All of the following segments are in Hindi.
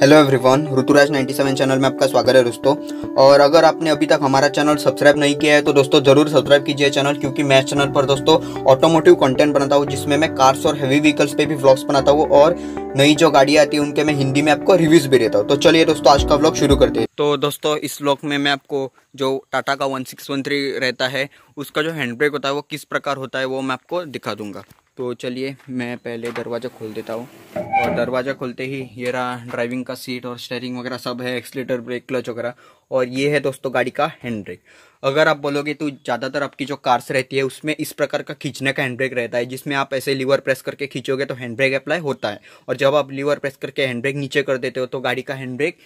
हेलो एवरीवन ऋतुराज 97 चैनल में आपका स्वागत है दोस्तों और अगर आपने अभी तक हमारा चैनल सब्सक्राइब नहीं किया है तो दोस्तों ज़रूर सब्सक्राइब कीजिए चैनल क्योंकि मैं चैनल पर दोस्तों ऑटोमोटिव कंटेंट बनाता हूँ जिसमें मैं कार्स और हैवी व्हीकल्स पे भी व्लॉग्स बनाता हूँ और नई जो गाड़ी आती है उनके मैं हिंदी में आपको रिव्यूज़ भी देता हूँ तो चलिए दोस्तों आज का ब्लॉग शुरू करते हैं तो दोस्तों इस व्लॉग में मैं आपको जो टाटा का वन रहता है उसका जो हैंड ब्रेक होता है वो किस प्रकार होता है वो मैं आपको दिखा दूंगा तो चलिए मैं पहले दरवाज़ा खोल देता हूँ और दरवाज़ा खोलते ही ये रहा ड्राइविंग का सीट और स्टेयरिंग वगैरह सब है एक्सलेटर ब्रेक क्लच वगैरह और ये है दोस्तों गाड़ी का हैंड ब्रेक अगर आप बोलोगे तो ज़्यादातर आपकी जो कार्स रहती है उसमें इस प्रकार का खींचने का हैंड ब्रेक रहता है जिसमें आप ऐसे लीवर प्रेस करके खींचोगे तो हैंड ब्रेक अप्लाई होता है और जब आप लीवर प्रेस करके हैंड ब्रेक नीचे कर देते हो तो गाड़ी का हैंड ब्रेक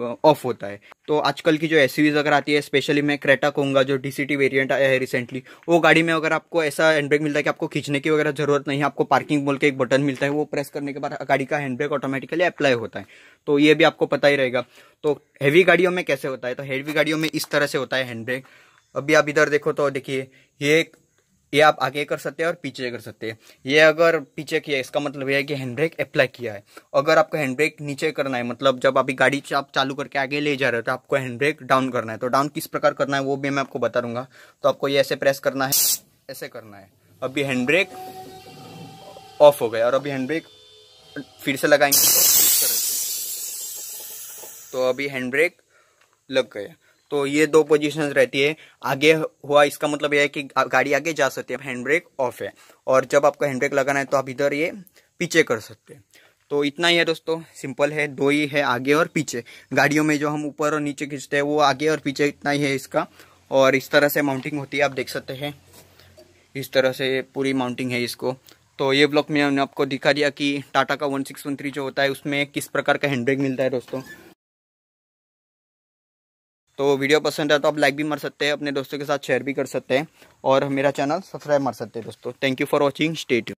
ऑफ होता है तो आजकल की जो एस अगर आती है स्पेशली मैं क्रेटा कहूँगा जो डी सी वेरियंट आया है रिसेंटली वो गाड़ी में अगर आपको ऐसा हैंडब्रेक मिलता है कि आपको खींचने की वगैरह जरूरत नहीं है आपको पार्किंग बोल के एक बटन मिलता है वो प्रेस करने के बाद गाड़ी का हैंडब्रेक ऑटोमेटिकली अप्लाई होता है तो ये भी आपको पता ही रहेगा तो हैवी गाड़ियों में कैसे होता है तो हैवी गाड़ियों में इस तरह से होता है हैंडब्रेक अभी आप इधर देखो तो देखिए ये एक ये आप आगे कर सकते हैं और पीछे कर सकते हैं ये अगर पीछे किया इसका मतलब यह है कि हैंड ब्रेक अप्लाई किया है अगर आपको हैंड ब्रेक नीचे करना है मतलब जब अभी गाड़ी आप चालू करके आगे ले जा रहे हो तो आपको हैंड ब्रेक डाउन करना है तो डाउन किस प्रकार करना है वो भी मैं आपको बता दूंगा तो आपको ये ऐसे प्रेस करना है ऐसे करना है अभी हैंड ब्रेक ऑफ हो गया और अभी हैंड ब्रेक फिर से लगाएंगे तो अभी हैंड ब्रेक लग गया तो ये दो पोजीशंस रहती है आगे हुआ इसका मतलब यह है कि गाड़ी आगे जा सकती है हैंड ब्रेक ऑफ है और जब आपको हैंड ब्रेक लगाना है तो आप इधर ये पीछे कर सकते हैं तो इतना ही है दोस्तों सिंपल है दो ही है आगे और पीछे गाड़ियों में जो हम ऊपर और नीचे खींचते हैं वो आगे और पीछे इतना ही है इसका और इस तरह से माउंटिंग होती है आप देख सकते हैं इस तरह से पूरी माउंटिंग है इसको तो ये ब्लॉक में हमने आपको दिखा दिया कि टाटा का वन जो होता है उसमें किस प्रकार का हैंड ब्रेक मिलता है दोस्तों तो वीडियो पसंद है तो आप लाइक भी मार सकते हैं अपने दोस्तों के साथ शेयर भी कर सकते हैं और मेरा चैनल सब्सक्राइब मार सकते हैं दोस्तों thank you for watching state